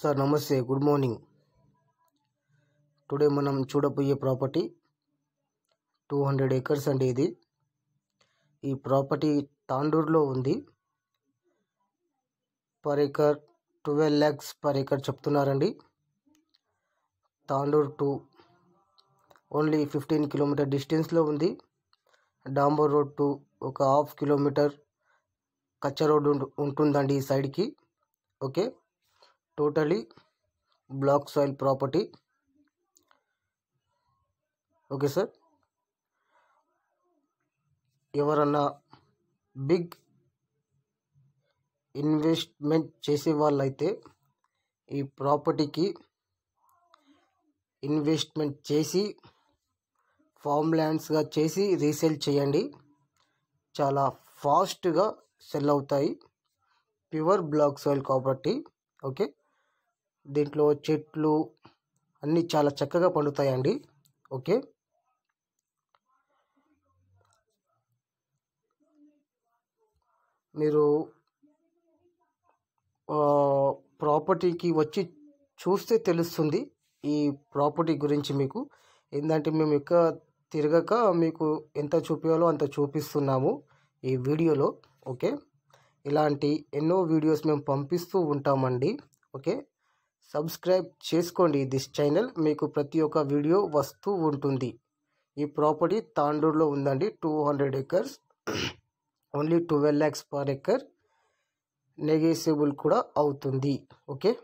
sir నమస్తే good morning today మనం చూడబోయే ప్రాపర్టీ టూ హండ్రెడ్ ఏకర్స్ అండి ఇది ఈ ప్రాపర్టీ తాండూరులో ఉంది per acre twelve lakhs per acre చెప్తున్నారండి Tandur to only fifteen kilometer డిస్టెన్స్లో ఉంది డాంబర్ రోడ్ టు ఒక హాఫ్ కిలోమీటర్ కచ్చ రోడ్డు ఉంటుందండి ఈ సైడ్కి okay totally black soil property okay sir ఎవరన్నా బిగ్ ఇన్వెస్ట్మెంట్ చేసే వాళ్ళైతే ఈ ప్రాపర్టీకి ఇన్వెస్ట్మెంట్ చేసి ఫామ్ ల్యాండ్స్గా చేసి రీసేల్ చేయండి చాలా ఫాస్ట్గా సెల్ అవుతాయి ప్యూర్ బ్లాక్ సాయిల్ కాబట్టి ఓకే దీంట్లో చెట్లు అన్నీ చాలా చక్కగా పండుతాయండి ఓకే మీరు ప్రాపర్టీకి వచ్చి చూస్తే తెలుస్తుంది ఈ ప్రాపర్టీ గురించి మీకు ఏంటంటే మేము ఎక్కువ తిరగక మీకు ఎంత చూపించాలో అంత చూపిస్తున్నాము ఈ వీడియోలో ఓకే ఇలాంటి ఎన్నో వీడియోస్ మేము పంపిస్తూ ఉంటామండి ఓకే సబ్స్క్రైబ్ చేసుకోండి దిస్ ఛానల్ మీకు ప్రతి ఒక్క వీడియో వస్తూ ఉంటుంది ఈ ప్రాపర్టీ తాండూరులో ఉందండి two hundred acres only twelve lakhs per acre negotiable కూడా అవుతుంది ఓకే